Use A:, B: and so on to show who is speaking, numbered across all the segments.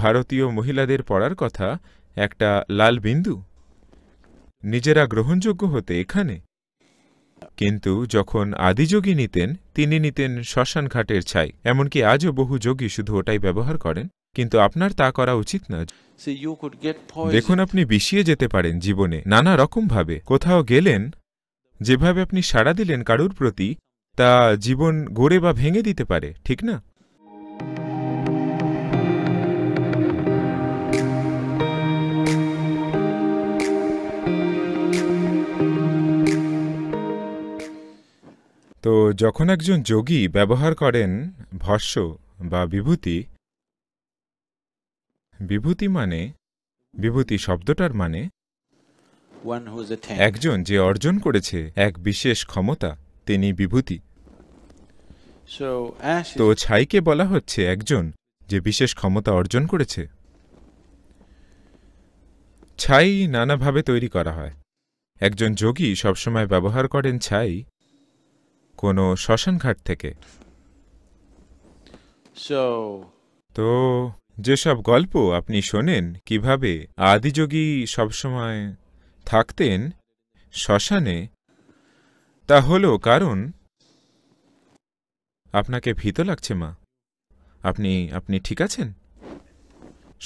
A: ভারতীয় মহিলাদের পড়ার কথা একটা লাল বিন্দু নিজেরা গ্রহণযোগ্য হতে এখানে কিন্তু যখন আদিযোগী নিতেন তিনি নিতেন শ্মশান ঘাটের ছাই এমনকি আজও বহু যোগী শুধু ওটাই ব্যবহার করেন কিন্তু আপনার তা করা উচিত না দেখুন আপনি বিষিয়ে যেতে পারেন জীবনে নানা রকমভাবে কোথাও গেলেন যেভাবে আপনি সাড়া দিলেন কারুর প্রতি তা জীবন গড়ে বা ভেঙে দিতে পারে ঠিক না তো যখন একজন যোগী ব্যবহার করেন ভস্য বা বিভূতি বিভূতি মানে বিভূতি শব্দটার মানে একজন যে অর্জন করেছে এক বিশেষ ক্ষমতা তিনি বিভূতি তো ছাইকে বলা হচ্ছে একজন যে বিশেষ ক্ষমতা অর্জন করেছে ছাই নানাভাবে তৈরি করা হয় একজন যোগী সবসময় ব্যবহার করেন ছাই কোনো শ্মশানঘাট থেকে তো যেসব গল্প আপনি শোনেন কিভাবে আদিযোগী সবসময় থাকতেন শ্মশানে তা হলো কারণ আপনাকে ভীত লাগছে মা আপনি আপনি ঠিক আছেন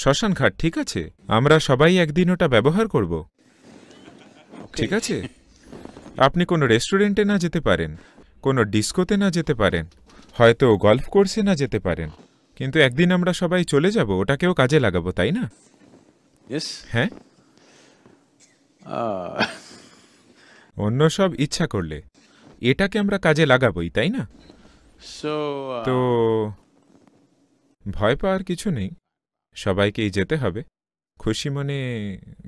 A: শ্মশানঘাট ঠিক আছে আমরা সবাই একদিন ওটা ব্যবহার করব ঠিক আছে আপনি কোনো রেস্টুরেন্টে না যেতে পারেন কোনো ডিস্কোতে না যেতে পারেন হয়তো গল্ফ কোর্সে না যেতে পারেন কিন্তু একদিন আমরা সবাই চলে যাব ওটাকেও কাজে লাগাবো তাই না হ্যাঁ অন্য সব ইচ্ছা করলে এটাকে আমরা কাজে লাগাবোই তাই না তো ভয় পাওয়ার কিছু নেই সবাইকেই যেতে হবে খুশি মনে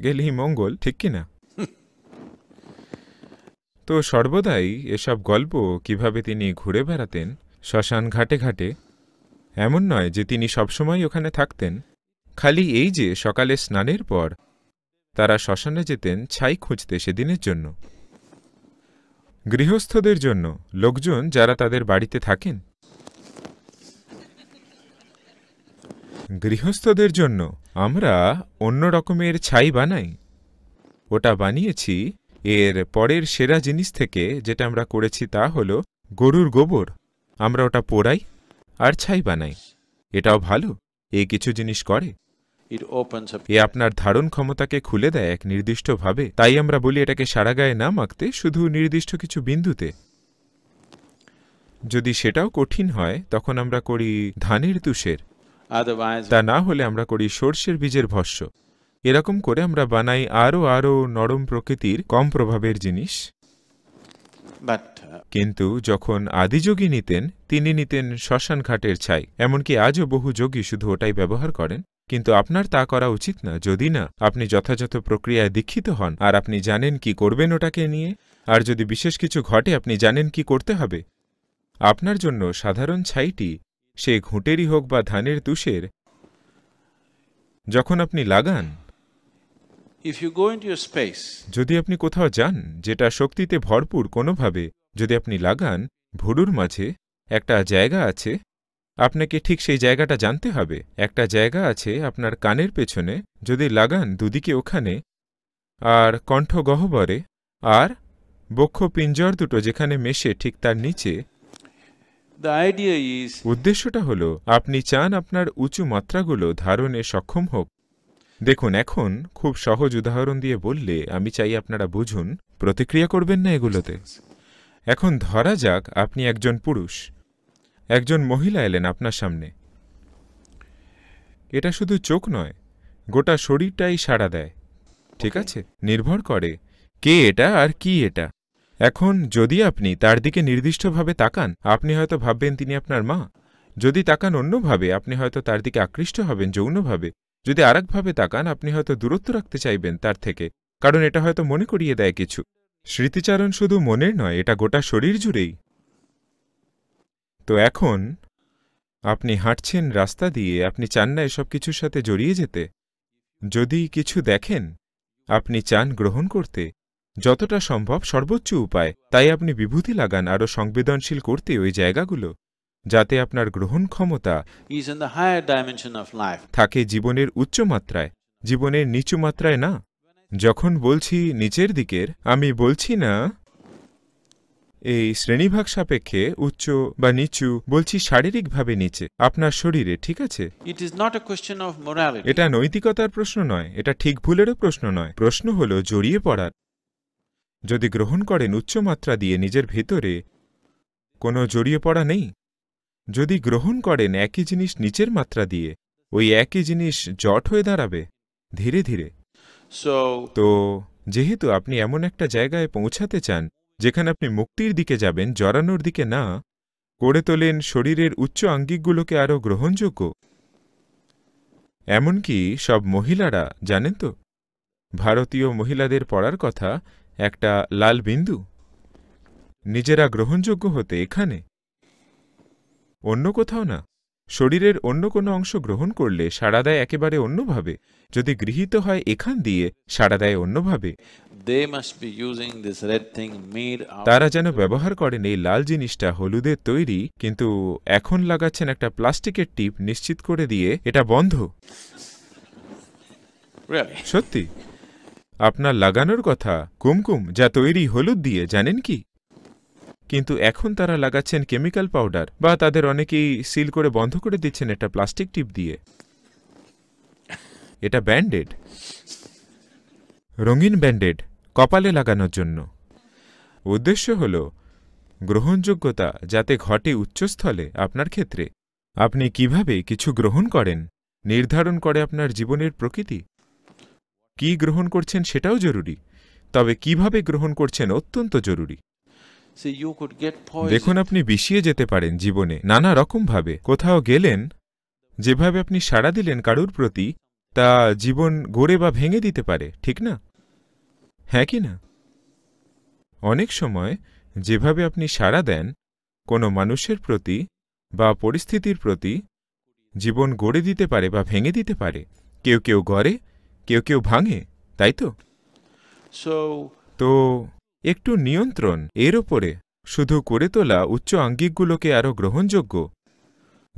A: গেলেই মঙ্গল ঠিক কি না তো সর্বদাই এসব গল্প কিভাবে তিনি ঘুরে বেড়াতেন শ্মশান ঘাটে ঘাটে এমন নয় যে তিনি সবসময় ওখানে থাকতেন খালি এই যে সকালে স্নানের পর তারা শ্মশানে যেতেন ছাই খুঁজতে সেদিনের জন্য গৃহস্থদের জন্য লোকজন যারা তাদের বাড়িতে থাকেন গৃহস্থদের জন্য আমরা অন্য রকমের ছাই বানাই ওটা বানিয়েছি এর পরের সেরা জিনিস থেকে যেটা আমরা করেছি তা হল গরুর গোবর আমরা ওটা পোড়াই আর ছাই বানাই এটাও ভালো এ কিছু জিনিস করে এ আপনার ধারণ ক্ষমতাকে খুলে দেয় এক নির্দিষ্টভাবে তাই আমরা বলি এটাকে সারা গায়ে না মাখতে শুধু নির্দিষ্ট কিছু বিন্দুতে যদি সেটাও কঠিন হয় তখন আমরা করি ধানের তুষের তা না হলে আমরা করি সর্ষের বীজের ভস্য এরকম করে আমরা বানাই আরও আরও নরম প্রকৃতির কম প্রভাবের জিনিস uh, কিন্তু যখন আদিযোগী নিতেন তিনি নিতেন শ্মশান ঘাটের ছাই এমনকি আজও বহু যোগী শুধু ওটাই ব্যবহার করেন কিন্তু আপনার তা করা উচিত না যদি না আপনি যথাযথ প্রক্রিয়ায় দীক্ষিত হন আর আপনি জানেন কি করবেন ওটাকে নিয়ে আর যদি বিশেষ কিছু ঘটে আপনি জানেন কি করতে হবে আপনার জন্য সাধারণ ছাইটি সে ঘুঁটেরই হোক বা ধানের তুষের যখন আপনি লাগান যদি আপনি কোথাও যান যেটা শক্তিতে ভরপুর কোনোভাবে যদি আপনি লাগান ভুরুর মাঝে একটা জায়গা আছে আপনাকে ঠিক সেই জায়গাটা জানতে হবে একটা জায়গা আছে আপনার কানের পেছনে যদি লাগান দুদিকে ওখানে আর কণ্ঠ আর বক্ষ পিঞ্জর দুটো যেখানে মেশে ঠিক তার নিচে উদ্দেশ্যটা হল আপনি চান আপনার উঁচু মাত্রাগুলো ধারণে সক্ষম হোক দেখুন এখন খুব সহজ উদাহরণ দিয়ে বললে আমি চাই আপনারা বুঝুন প্রতিক্রিয়া করবেন না এগুলোতে এখন ধরা যাক আপনি একজন পুরুষ একজন মহিলা এলেন আপনার সামনে এটা শুধু চোখ নয় গোটা শরীরটাই সাড়া দেয় ঠিক আছে নির্ভর করে কে এটা আর কি এটা এখন যদি আপনি তার দিকে নির্দিষ্টভাবে তাকান আপনি হয়তো ভাববেন তিনি আপনার মা যদি তাকান অন্যভাবে আপনি হয়তো তার দিকে আকৃষ্ট হবেন যৌনভাবে যদি আরেকভাবে তাকান আপনি হয়তো দূরত্ব রাখতে চাইবেন তার থেকে কারণ এটা হয়তো মনে করিয়ে দেয় কিছু স্মৃতিচারণ শুধু মনের নয় এটা গোটা শরীর জুড়েই তো এখন আপনি হাঁটছেন রাস্তা দিয়ে আপনি চান না এসব কিছুর সাথে জড়িয়ে যেতে যদি কিছু দেখেন আপনি চান গ্রহণ করতে যতটা সম্ভব সর্বোচ্চ উপায় তাই আপনি বিভূতি লাগান আরও সংবেদনশীল করতে ওই জায়গাগুলো যাতে আপনার গ্রহণ ক্ষমতা থাকে জীবনের উচ্চ মাত্রায় জীবনের নিচু মাত্রায় না যখন বলছি নিচের দিকের আমি বলছি না এই শ্রেণীভাগ সাপেক্ষে উচ্চ বা নিচু বলছি শারীরিকভাবে নিচে আপনার শরীরে ঠিক আছে এটা নৈতিকতার প্রশ্ন নয় এটা ঠিক ভুলেরও প্রশ্ন নয় প্রশ্ন হল জড়িয়ে পড়ার যদি গ্রহণ করেন উচ্চ মাত্রা দিয়ে নিজের ভেতরে কোনো জড়িয়ে পড়া নেই যদি গ্রহণ করেন একই জিনিস নিচের মাত্রা দিয়ে ওই একই জিনিস জট হয়ে দাঁড়াবে ধীরে ধীরে তো যেহেতু আপনি এমন একটা জায়গায় পৌঁছাতে চান যেখানে আপনি মুক্তির দিকে যাবেন জড়ানোর দিকে না করে তোলেন শরীরের উচ্চ আঙ্গিকগুলোকে আরও গ্রহণযোগ্য এমনকি সব মহিলারা জানেন তো ভারতীয় মহিলাদের পড়ার কথা একটা লাল বিন্দু নিজেরা গ্রহণযোগ্য হতে এখানে অন্য কোথাও না শরীরের অন্য কোনো অংশ গ্রহণ করলে সাড়া দেয় একেবারে অন্যভাবে যদি গৃহীত হয় এখান দিয়ে সাড়া দেয় অন্যভাবে তারা যেন ব্যবহার করেন এই লাল জিনিসটা হলুদের তৈরি কিন্তু এখন লাগাচ্ছেন একটা প্লাস্টিকের টিপ নিশ্চিত করে দিয়ে এটা বন্ধ সত্যি আপনার লাগানোর কথা কুমকুম যা তৈরি হলুদ দিয়ে জানেন কি কিন্তু এখন তারা লাগাচ্ছেন কেমিক্যাল পাউডার বা তাদের অনেকেই সিল করে বন্ধ করে দিচ্ছেন এটা প্লাস্টিক টিপ দিয়ে এটা ব্যান্ডেড রঙিন ব্যান্ডেড কপালে লাগানোর জন্য উদ্দেশ্য হল গ্রহণযোগ্যতা যাতে ঘটে উচ্চস্থলে আপনার ক্ষেত্রে আপনি কিভাবে কিছু গ্রহণ করেন নির্ধারণ করে আপনার জীবনের প্রকৃতি কি গ্রহণ করছেন সেটাও জরুরি তবে কিভাবে গ্রহণ করছেন অত্যন্ত জরুরি দেখুন আপনি বিষিয়ে যেতে পারেন জীবনে নানা রকমভাবে কোথাও গেলেন যেভাবে আপনি সাড়া দিলেন কারুর প্রতি তা জীবন গড়ে বা ভেঙে দিতে পারে ঠিক না হ্যাঁ কি না অনেক সময় যেভাবে আপনি সাড়া দেন কোনো মানুষের প্রতি বা পরিস্থিতির প্রতি জীবন গড়ে দিতে পারে বা ভেঙে দিতে পারে কেউ কেউ গড়ে কেউ কেউ ভাঙে তাই তো তো একটু নিয়ন্ত্রণ এর ওপরে শুধু করে তোলা উচ্চ আঙ্গিকগুলোকে আরও গ্রহণযোগ্য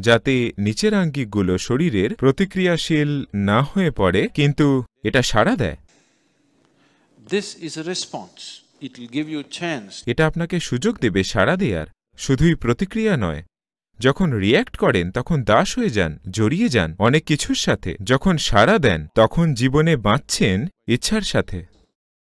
A: যাতে নিচের আঙ্গিকগুলো শরীরের প্রতিক্রিয়াশীল না হয়ে পড়ে কিন্তু এটা সাড়া দেয় is response it give you এটা আপনাকে সুযোগ দেবে সাড়া দেয়ার শুধুই প্রতিক্রিয়া নয় যখন রিয়্যাক্ট করেন তখন দাস হয়ে যান জড়িয়ে যান অনেক কিছুর সাথে যখন সাড়া দেন তখন জীবনে বাঁচছেন ইচ্ছার সাথে